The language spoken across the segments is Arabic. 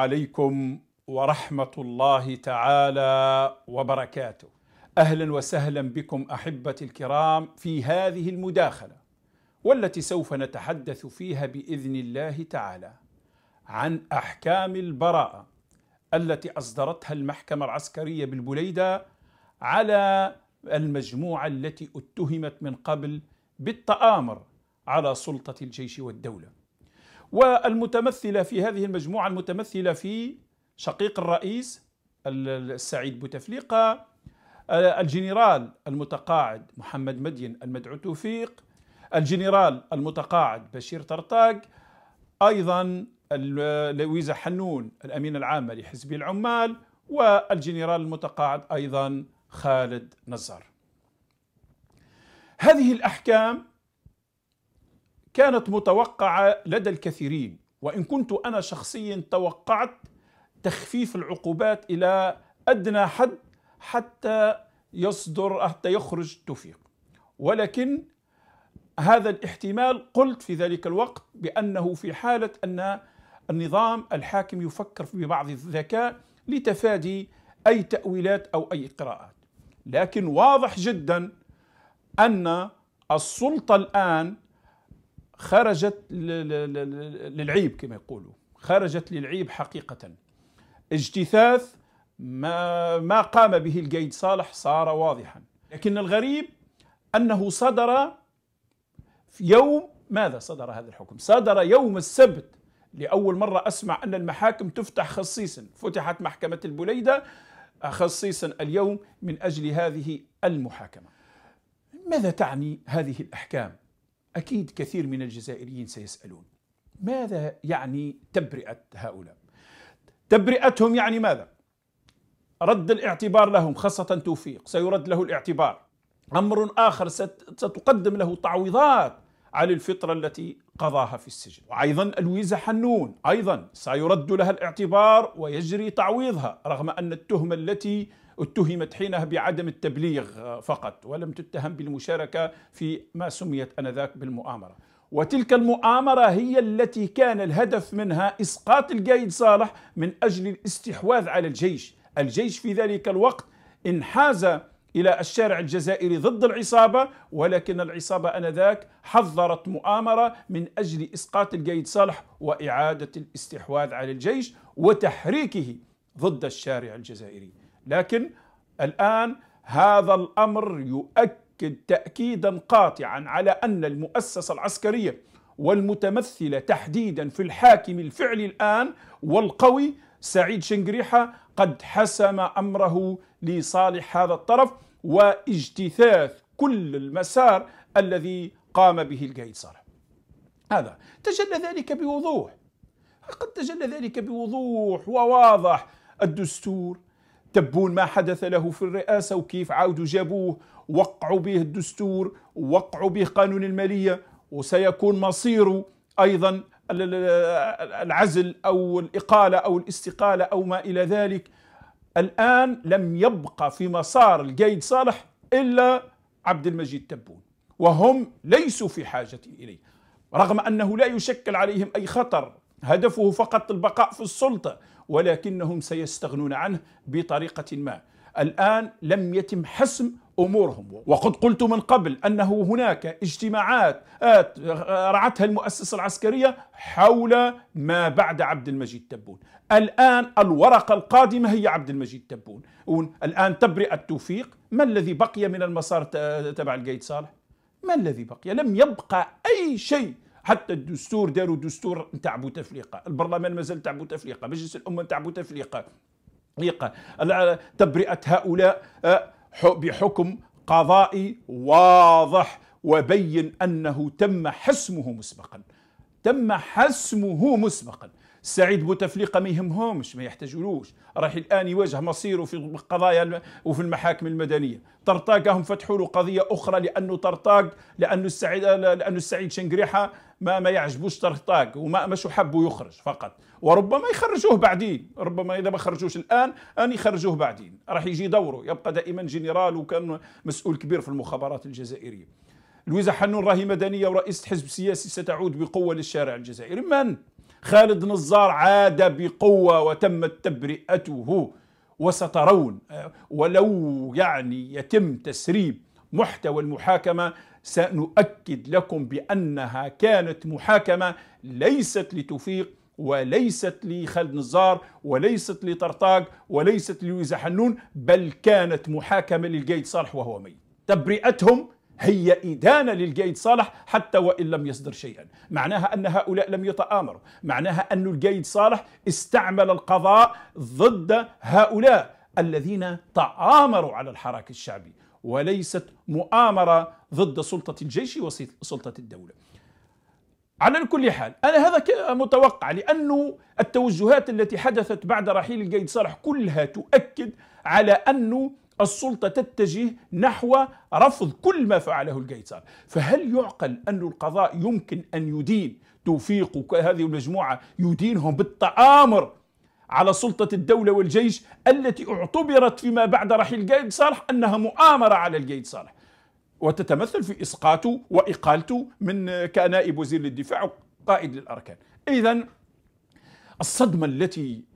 عليكم ورحمه الله تعالى وبركاته اهلا وسهلا بكم احبتي الكرام في هذه المداخله والتي سوف نتحدث فيها باذن الله تعالى عن احكام البراءه التي اصدرتها المحكمه العسكريه بالبليده على المجموعه التي اتهمت من قبل بالتامر على سلطه الجيش والدوله والمتمثلة في هذه المجموعة المتمثلة في شقيق الرئيس السعيد بوتفليقة آه، الجنرال المتقاعد محمد مدين المدعو توفيق الجنرال المتقاعد بشير طرطاق أيضا لويزا حنون الأمين العامة لحزب العمال والجنرال المتقاعد أيضا خالد نزار هذه الأحكام كانت متوقعه لدى الكثيرين وان كنت انا شخصيا توقعت تخفيف العقوبات الى ادنى حد حتى يصدر حتى يخرج توفيق ولكن هذا الاحتمال قلت في ذلك الوقت بانه في حاله ان النظام الحاكم يفكر ببعض الذكاء لتفادي اي تاويلات او اي قراءات لكن واضح جدا ان السلطه الان خرجت للعيب كما يقولوا خرجت للعيب حقيقة اجتثاث ما, ما قام به القيد صالح صار واضحا لكن الغريب أنه صدر في يوم ماذا صدر هذا الحكم صدر يوم السبت لأول مرة أسمع أن المحاكم تفتح خصيصا فتحت محكمة البليدة خصيصا اليوم من أجل هذه المحاكمة ماذا تعني هذه الأحكام أكيد كثير من الجزائريين سيسألون ماذا يعني تبرئة هؤلاء؟ تبرئتهم يعني ماذا؟ رد الاعتبار لهم خاصة توفيق سيرد له الاعتبار أمر آخر ستقدم له تعويضات على الفطرة التي قضاها في السجن وأيضا الويزة حنون أيضا سيرد لها الاعتبار ويجري تعويضها رغم أن التهمة التي اتهمت حينها بعدم التبليغ فقط ولم تتهم بالمشاركة في ما سميت أنذاك بالمؤامرة وتلك المؤامرة هي التي كان الهدف منها إسقاط القايد صالح من أجل الاستحواذ على الجيش الجيش في ذلك الوقت انحاز إلى الشارع الجزائري ضد العصابة ولكن العصابة أنذاك حضرت مؤامرة من أجل إسقاط القايد صالح وإعادة الاستحواذ على الجيش وتحريكه ضد الشارع الجزائري لكن الآن هذا الأمر يؤكد تأكيدا قاطعا على أن المؤسسة العسكرية والمتمثلة تحديدا في الحاكم الفعلي الآن والقوي سعيد شنقريحة قد حسم أمره لصالح هذا الطرف واجتثاث كل المسار الذي قام به القايد صالح هذا تجلى ذلك بوضوح قد تجلى ذلك بوضوح وواضح الدستور تبون ما حدث له في الرئاسة وكيف عاودوا جابوه وقعوا به الدستور وقعوا به قانون المالية وسيكون مصيره أيضا العزل أو الإقالة أو الاستقالة أو ما إلى ذلك الآن لم يبقى في مسار القايد صالح إلا عبد المجيد تبون وهم ليسوا في حاجة إليه رغم أنه لا يشكل عليهم أي خطر هدفه فقط البقاء في السلطة ولكنهم سيستغنون عنه بطريقة ما الآن لم يتم حسم امورهم وقد قلت من قبل انه هناك اجتماعات رعتها المؤسسه العسكريه حول ما بعد عبد المجيد تبون الان الورقه القادمه هي عبد المجيد تبون الان تبرئه توفيق ما الذي بقي من المسار تبع القيد صالح ما الذي بقي لم يبقى اي شيء حتى الدستور داروا دستور نتاع بوتفليقه البرلمان مازال تاع بوتفليقه مجلس الامه نتاع بوتفليقه تبرئه هؤلاء آه، بحكم قضائي واضح وبين انه تم حسمه مسبقا تم حسمه مسبقا سعيد بوتفليقه ما يهمهمش ما يحتاجولوش راح الان يواجه مصيره في القضايا وفي المحاكم المدنيه طرطاق هم فتحوا له قضيه اخرى لانه طرطاق لانه السعيد لانه السعيد شنقريحه ما ما يعجبوش طرطاق وما مش حبوا يخرج فقط وربما يخرجوه بعدين ربما اذا ما خرجوش الان ان يخرجوه بعدين راح يجي دوره يبقى دائما جنرال وكان مسؤول كبير في المخابرات الجزائريه لويزا حنون راهي مدنيه ورئيسه حزب سياسي ستعود بقوه للشارع الجزائري من خالد نزار عاد بقوة وتمت تبرئته وسترون ولو يعني يتم تسريب محتوى المحاكمة سنؤكد لكم بأنها كانت محاكمة ليست لتوفيق وليست لخالد نزار وليست لطرطاق وليست لويزة حنون بل كانت محاكمة للقيد صالح وهو ميت تبرئتهم هي إدانة للقايد صالح حتى وإن لم يصدر شيئا معناها أن هؤلاء لم يتآمروا معناها أن القايد صالح استعمل القضاء ضد هؤلاء الذين تآمروا على الحراك الشعبي وليست مؤامرة ضد سلطة الجيش وسلطة الدولة على كل حال أنا هذا متوقع لأنه التوجهات التي حدثت بعد رحيل القيد صالح كلها تؤكد على أنه السلطة تتجه نحو رفض كل ما فعله القيصر فهل يعقل أن القضاء يمكن أن يدين توفيق هذه المجموعة يدينهم بالتآمر على سلطة الدولة والجيش التي اعتبرت فيما بعد رحيل قايد صالح أنها مؤامرة على القايد صالح وتتمثل في إسقاطه وإقالته من كنائب وزير للدفاع وقائد للأركان إذا الصدمة التي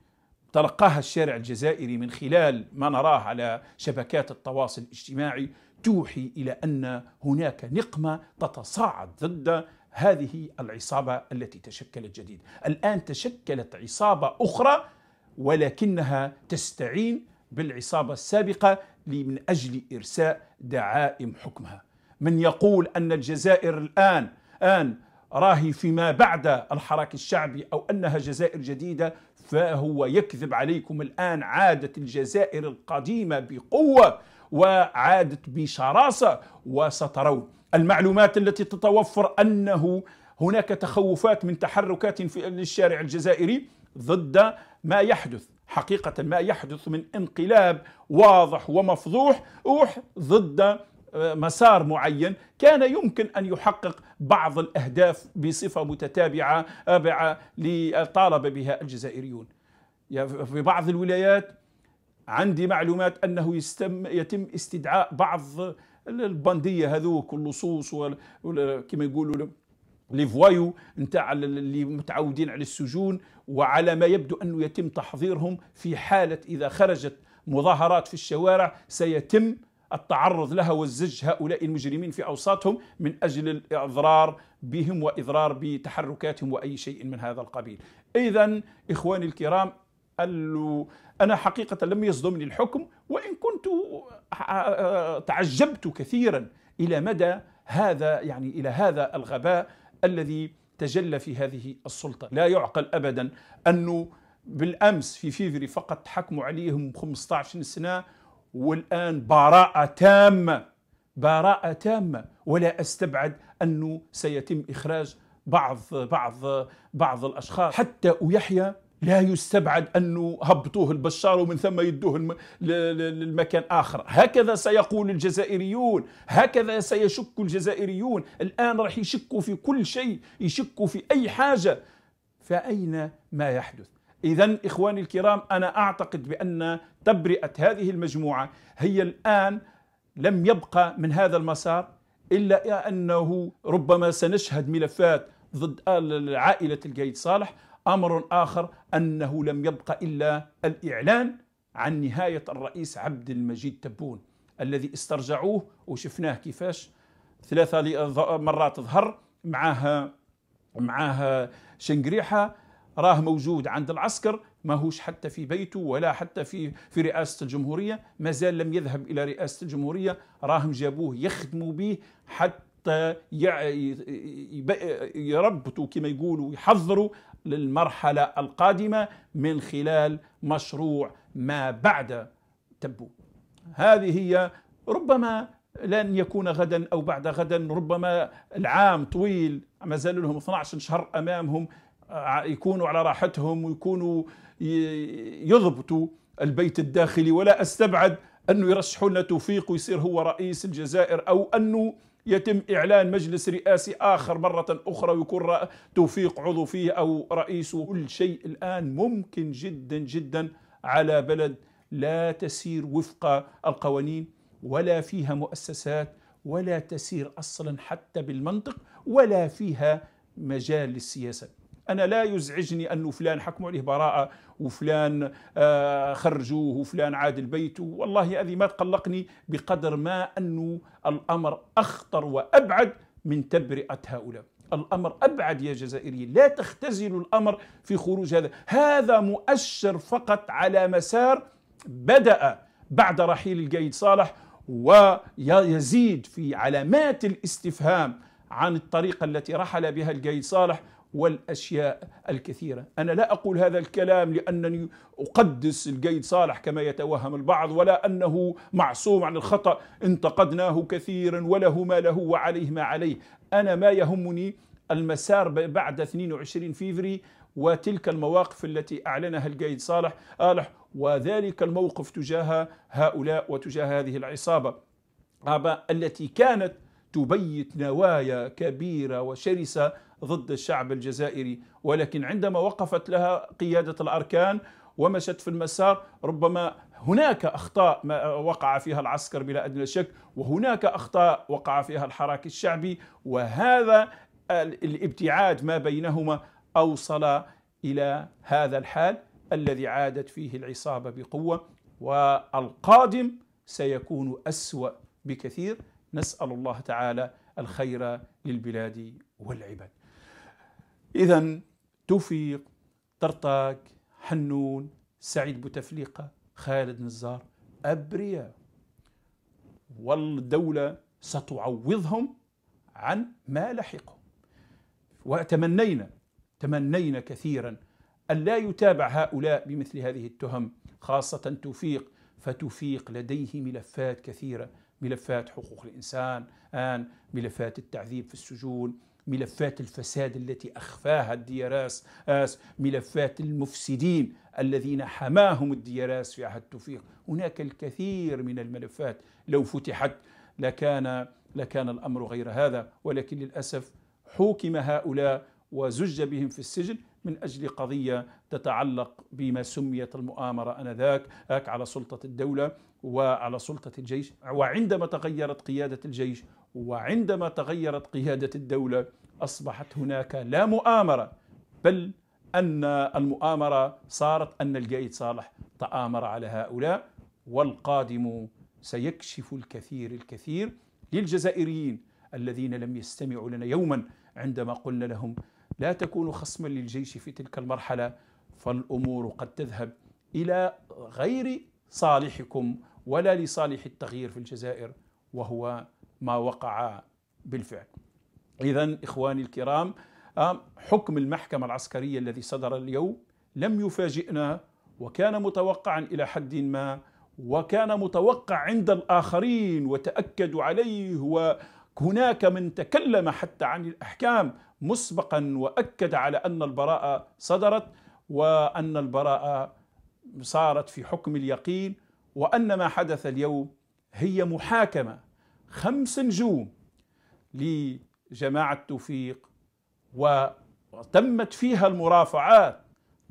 تلقاها الشارع الجزائري من خلال ما نراه على شبكات التواصل الاجتماعي توحي الى ان هناك نقمه تتصاعد ضد هذه العصابه التي تشكلت جديد. الان تشكلت عصابه اخرى ولكنها تستعين بالعصابه السابقه من اجل ارساء دعائم حكمها. من يقول ان الجزائر الان ان راهي فيما بعد الحراك الشعبي أو أنها جزائر جديدة فهو يكذب عليكم الآن عادت الجزائر القديمة بقوة وعادت بشراسة وسترون المعلومات التي تتوفر أنه هناك تخوفات من تحركات في الشارع الجزائري ضد ما يحدث حقيقة ما يحدث من انقلاب واضح ومفضوح ضد مسار معين كان يمكن أن يحقق بعض الأهداف بصفة متتابعة أبعة لطالب بها الجزائريون في بعض الولايات عندي معلومات أنه يستم يتم استدعاء بعض البندية هذوك اللصوص وكما يقولوا لي فوايو نتاع اللي متعودين على السجون وعلى ما يبدو انه يتم تحضيرهم في حاله اذا خرجت مظاهرات في الشوارع سيتم التعرض لها والزج هؤلاء المجرمين في أوساطهم من أجل الإضرار بهم وإضرار بتحركاتهم وأي شيء من هذا القبيل إذا إخواني الكرام أنا حقيقة لم يصدمني الحكم وإن كنت آه، آه، تعجبت كثيرا إلى مدى هذا يعني إلى هذا الغباء الذي تجلى في هذه السلطة لا يعقل أبدا أنه بالأمس في فيفري فقط حكموا عليهم 15 سنة والآن براءة تامة براءة تامة ولا أستبعد أنه سيتم إخراج بعض بعض بعض الأشخاص حتى ويحيى لا يستبعد أنه هبطوه البشار ومن ثم يدوه للمكان آخر هكذا سيقول الجزائريون هكذا سيشك الجزائريون الآن راح يشكوا في كل شيء يشكوا في أي حاجة فأين ما يحدث إذا إخواني الكرام أنا أعتقد بأن تبرئة هذه المجموعة هي الآن لم يبقى من هذا المسار إلا أنه ربما سنشهد ملفات ضد عائلة القايد صالح أمر آخر أنه لم يبقى إلا الإعلان عن نهاية الرئيس عبد المجيد تبون الذي استرجعوه وشفناه كيفاش ثلاثة مرات ظهر معها معها شنقريحة راه موجود عند العسكر ماهوش حتى في بيته ولا حتى في في رئاسة الجمهورية مازال لم يذهب إلى رئاسة الجمهورية راهم جابوه يخدموا به حتى يربطوا كما يقولوا يحضروا للمرحلة القادمة من خلال مشروع ما بعد تبو هذه هي ربما لن يكون غدا او بعد غدا ربما العام طويل ما زال لهم 12 شهر امامهم يكونوا على راحتهم ويكونوا يضبطوا البيت الداخلي ولا استبعد انه يرشحوا لنا توفيق ويصير هو رئيس الجزائر او انه يتم اعلان مجلس رئاسي اخر مره اخرى ويكون توفيق عضو فيه او رئيس كل شيء الان ممكن جدا جدا على بلد لا تسير وفق القوانين ولا فيها مؤسسات ولا تسير اصلا حتى بالمنطق ولا فيها مجال للسياسه انا لا يزعجني انه فلان حكموا عليه براءه وفلان آه، خرجوه وفلان عاد البيت والله هذه ما تقلقني بقدر ما انه الامر اخطر وابعد من تبرئه هؤلاء الامر ابعد يا جزائريين لا تختزلوا الامر في خروج هذا هذا مؤشر فقط على مسار بدا بعد رحيل القايد صالح ويزيد في علامات الاستفهام عن الطريقه التي رحل بها القايد صالح والأشياء الكثيرة أنا لا أقول هذا الكلام لأنني أقدس الجيد صالح كما يتوهم البعض ولا أنه معصوم عن الخطأ انتقدناه كثيرا وله ما له وعليه ما عليه أنا ما يهمني المسار بعد 22 فيفري وتلك المواقف التي أعلنها الجيد صالح آلح وذلك الموقف تجاه هؤلاء وتجاه هذه العصابة التي كانت تبيت نوايا كبيرة وشرسة ضد الشعب الجزائري ولكن عندما وقفت لها قيادة الأركان ومشت في المسار ربما هناك أخطاء وقع فيها العسكر بلا أدنى شك وهناك أخطاء وقع فيها الحراك الشعبي وهذا الابتعاد ما بينهما أوصل إلى هذا الحال الذي عادت فيه العصابة بقوة والقادم سيكون أسوأ بكثير نسأل الله تعالى الخير للبلاد والعباد إذا توفيق طرطاق حنون سعيد بوتفليقة خالد نزار أبرياء والدولة ستعوضهم عن ما لحقهم وتمنينا تمنينا كثيرا أن لا يتابع هؤلاء بمثل هذه التهم خاصة توفيق فتوفيق لديه ملفات كثيرة ملفات حقوق الإنسان آن ملفات التعذيب في السجون ملفات الفساد التي أخفاها الدياراس آس ملفات المفسدين الذين حماهم الدياراس في عهد توفيق هناك الكثير من الملفات لو فتحت لكان لكان الأمر غير هذا ولكن للأسف حوكم هؤلاء وزج بهم في السجن من أجل قضية تتعلق بما سميت المؤامرة أنذاك على سلطة الدولة وعلى سلطة الجيش وعندما تغيرت قيادة الجيش وعندما تغيرت قيادة الدولة أصبحت هناك لا مؤامرة بل أن المؤامرة صارت أن القائد صالح تآمر على هؤلاء والقادم سيكشف الكثير الكثير للجزائريين الذين لم يستمعوا لنا يوما عندما قلنا لهم لا تكونوا خصما للجيش في تلك المرحلة فالأمور قد تذهب إلى غير صالحكم ولا لصالح التغيير في الجزائر وهو ما وقع بالفعل إذا إخواني الكرام حكم المحكمة العسكرية الذي صدر اليوم لم يفاجئنا وكان متوقعا إلى حد ما وكان متوقع عند الآخرين وتأكدوا عليه وهناك من تكلم حتى عن الأحكام مسبقا وأكد على أن البراءة صدرت وأن البراءة صارت في حكم اليقين وأن ما حدث اليوم هي محاكمة خمس نجوم لجماعة توفيق وتمت فيها المرافعات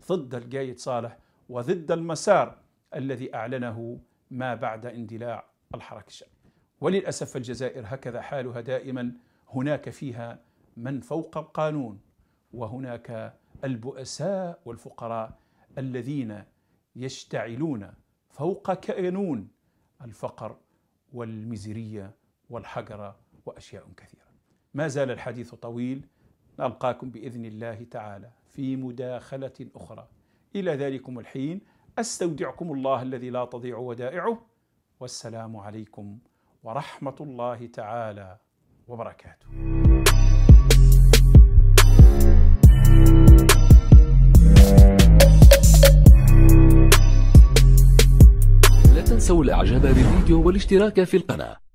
ضد القايد صالح وضد المسار الذي أعلنه ما بعد اندلاع الحركة الشعبية وللأسف الجزائر هكذا حالها دائما هناك فيها من فوق القانون وهناك البؤساء والفقراء الذين يشتعلون فوق كانون الفقر والمزريه والحجر وأشياء كثيرة ما زال الحديث طويل نلقاكم بإذن الله تعالى في مداخلة أخرى إلى ذلكم الحين أستودعكم الله الذي لا تضيع ودائعه والسلام عليكم ورحمة الله تعالى وبركاته لا تنسوا الاعجاب بالفيديو والاشتراك في القناة